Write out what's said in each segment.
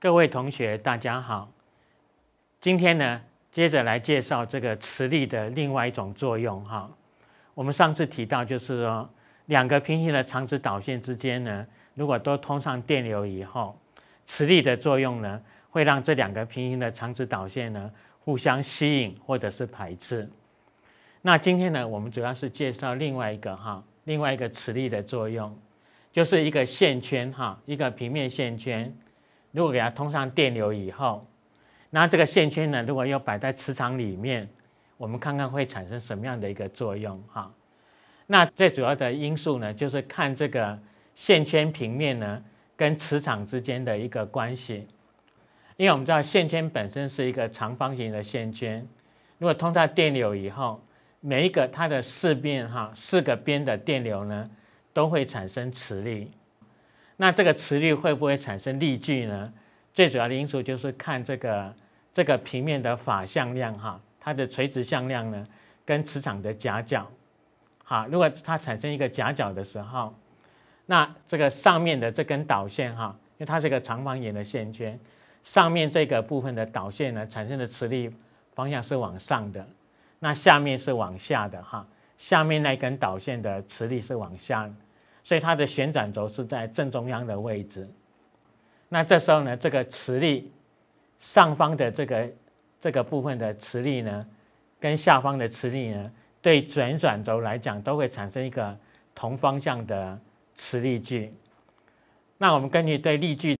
各位同学，大家好。今天呢，接着来介绍这个磁力的另外一种作用哈。我们上次提到，就是说两个平行的长直导线之间呢，如果都通上电流以后，磁力的作用呢，会让这两个平行的长直导线呢互相吸引或者是排斥。那今天呢，我们主要是介绍另外一个哈，另外一个磁力的作用，就是一个线圈哈，一个平面线圈。如果给它通上电流以后，那这个线圈呢，如果要摆在磁场里面，我们看看会产生什么样的一个作用哈？那最主要的因素呢，就是看这个线圈平面呢跟磁场之间的一个关系。因为我们知道线圈本身是一个长方形的线圈，如果通上电流以后，每一个它的四边哈，四个边的电流呢，都会产生磁力。那这个磁力会不会产生力矩呢？最主要的因素就是看这个这个平面的法向量哈，它的垂直向量呢跟磁场的夹角，好，如果它产生一个夹角的时候，那这个上面的这根导线哈，因为它是个长方形的线圈，上面这个部分的导线呢产生的磁力方向是往上的，那下面是往下的哈，下面那根导线的磁力是往下。所以它的旋转轴是在正中央的位置。那这时候呢，这个磁力上方的这个这个部分的磁力呢，跟下方的磁力呢，对旋转轴来讲都会产生一个同方向的磁力矩。那我们根据对力矩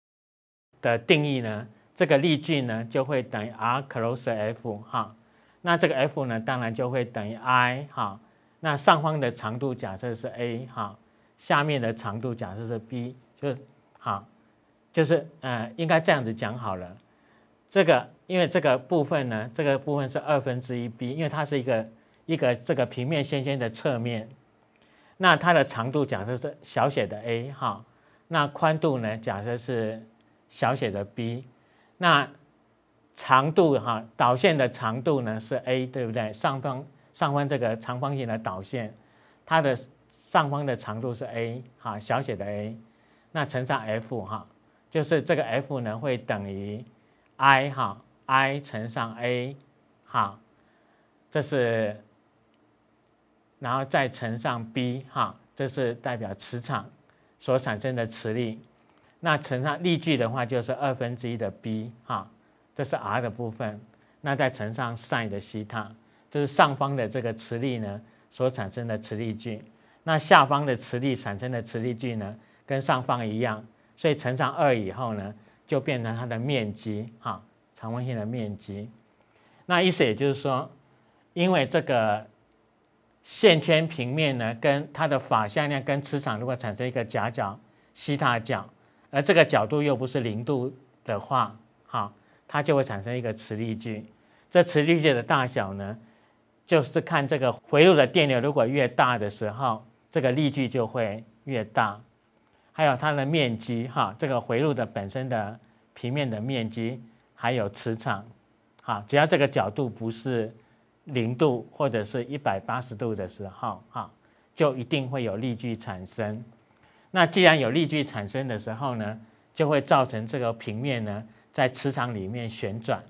的定义呢，这个力矩呢就会等于 r cross F 哈。那这个 F 呢，当然就会等于 I 哈。那上方的长度假设是 a 哈。下面的长度假设是 b，就好，就是呃，应该这样子讲好了。这个因为这个部分呢，这个部分是二分之一 b，因为它是一个一个这个平面线圈的侧面。那它的长度假设是小写的 a 哈，那宽度呢假设是小写的 b，那长度哈导线的长度呢是 a 对不对？上方上方这个长方形的导线，它的。上方的长度是 a 哈，小写的 a，那乘上 F 哈，就是这个 F 呢会等于 I 哈，I 乘上 a 哈，这是，然后再乘上 B 哈，这是代表磁场所产生的磁力，那乘上力矩的话就是二分之一的 B 哈，这是 r 的部分，那再乘上 sin 的西塔，这是上方的这个磁力呢所产生的磁力矩。那下方的磁力产生的磁力矩呢，跟上方一样，所以乘上二以后呢，就变成它的面积哈，长方形的面积。那意思也就是说，因为这个线圈平面呢，跟它的法向量跟磁场如果产生一个夹角西塔角，而这个角度又不是零度的话，哈，它就会产生一个磁力矩。这磁力矩的大小呢，就是看这个回路的电流如果越大的时候。这个力矩就会越大，还有它的面积哈，这个回路的本身的平面的面积，还有磁场，哈，只要这个角度不是零度或者是一百八十度的时候，哈，就一定会有力矩产生。那既然有力矩产生的时候呢，就会造成这个平面呢在磁场里面旋转，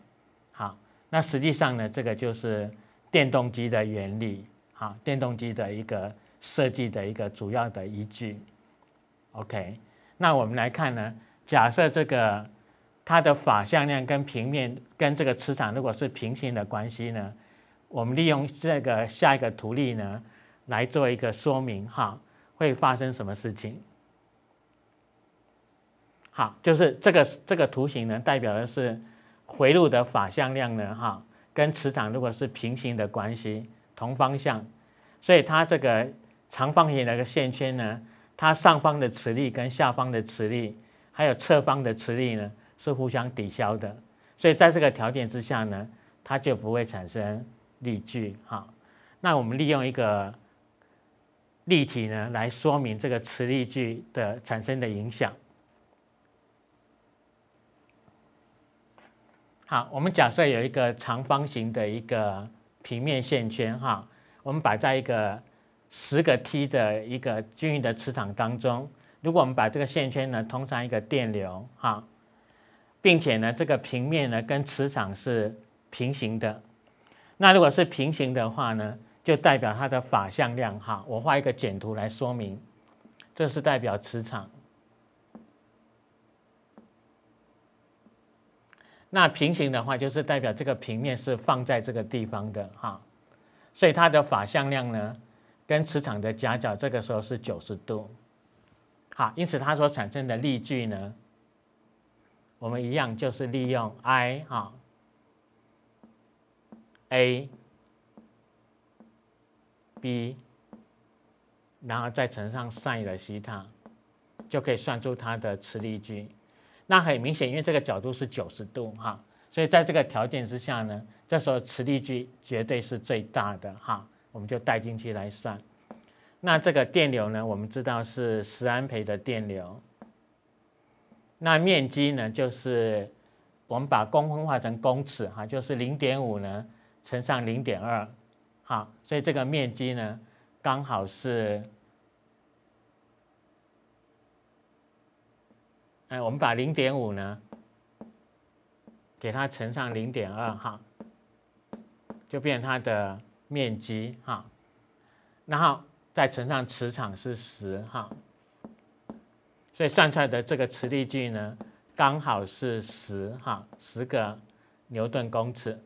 好，那实际上呢，这个就是电动机的原理，好，电动机的一个。设计的一个主要的依据，OK，那我们来看呢，假设这个它的法向量跟平面跟这个磁场如果是平行的关系呢，我们利用这个下一个图例呢来做一个说明哈，会发生什么事情？好，就是这个这个图形呢代表的是回路的法向量呢哈，跟磁场如果是平行的关系，同方向，所以它这个。长方形那个线圈呢，它上方的磁力跟下方的磁力，还有侧方的磁力呢，是互相抵消的。所以在这个条件之下呢，它就不会产生力矩。哈，那我们利用一个例题呢，来说明这个磁力矩的产生的影响。好，我们假设有一个长方形的一个平面线圈，哈，我们摆在一个。十个 T 的一个均匀的磁场当中，如果我们把这个线圈呢通上一个电流哈，并且呢这个平面呢跟磁场是平行的，那如果是平行的话呢，就代表它的法向量哈。我画一个简图来说明，这是代表磁场。那平行的话，就是代表这个平面是放在这个地方的哈，所以它的法向量呢。跟磁场的夹角这个时候是九十度，好，因此它所产生的力矩呢，我们一样就是利用 I 啊，a，b，然后再乘上 sin 西塔，就可以算出它的磁力矩。那很明显，因为这个角度是九十度哈，所以在这个条件之下呢，这时候磁力矩绝对是最大的哈。我们就带进去来算，那这个电流呢，我们知道是十安培的电流。那面积呢，就是我们把公分化成公尺哈，就是零点五呢乘上零点二，好，所以这个面积呢，刚好是哎，我们把零点五呢给它乘上零点二哈，就变它的。面积哈，然后再乘上磁场是十哈，所以算出来的这个磁力矩呢，刚好是十哈，十个牛顿公尺。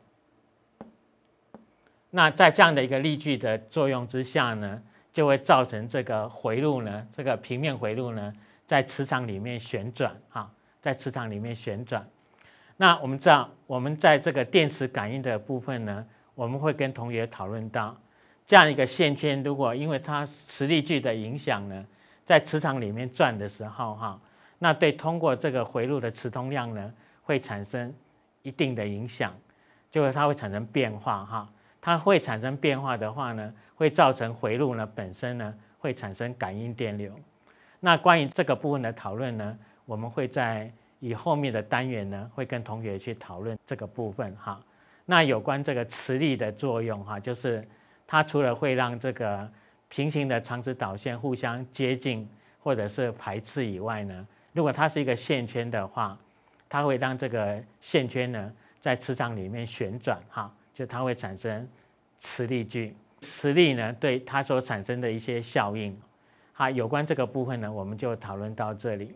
那在这样的一个力矩的作用之下呢，就会造成这个回路呢，这个平面回路呢，在磁场里面旋转哈，在磁场里面旋转。那我们知道，我们在这个电磁感应的部分呢。我们会跟同学讨论到，这样一个线圈，如果因为它磁力矩的影响呢，在磁场里面转的时候哈，那对通过这个回路的磁通量呢，会产生一定的影响，就是它会产生变化哈。它会产生变化的话呢，会造成回路呢本身呢会产生感应电流。那关于这个部分的讨论呢，我们会在以后面的单元呢，会跟同学去讨论这个部分哈。那有关这个磁力的作用，哈，就是它除了会让这个平行的长直导线互相接近或者是排斥以外呢，如果它是一个线圈的话，它会让这个线圈呢在磁场里面旋转，哈，就它会产生磁力矩。磁力呢对它所产生的一些效应，啊，有关这个部分呢，我们就讨论到这里。